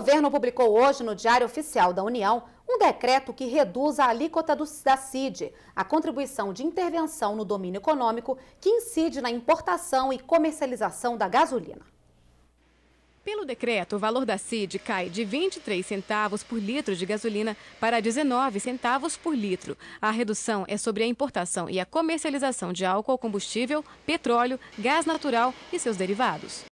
governo publicou hoje no Diário Oficial da União um decreto que reduz a alíquota do, da CID, a contribuição de intervenção no domínio econômico que incide na importação e comercialização da gasolina. Pelo decreto, o valor da CID cai de 23 centavos por litro de gasolina para 19 centavos por litro. A redução é sobre a importação e a comercialização de álcool, combustível, petróleo, gás natural e seus derivados.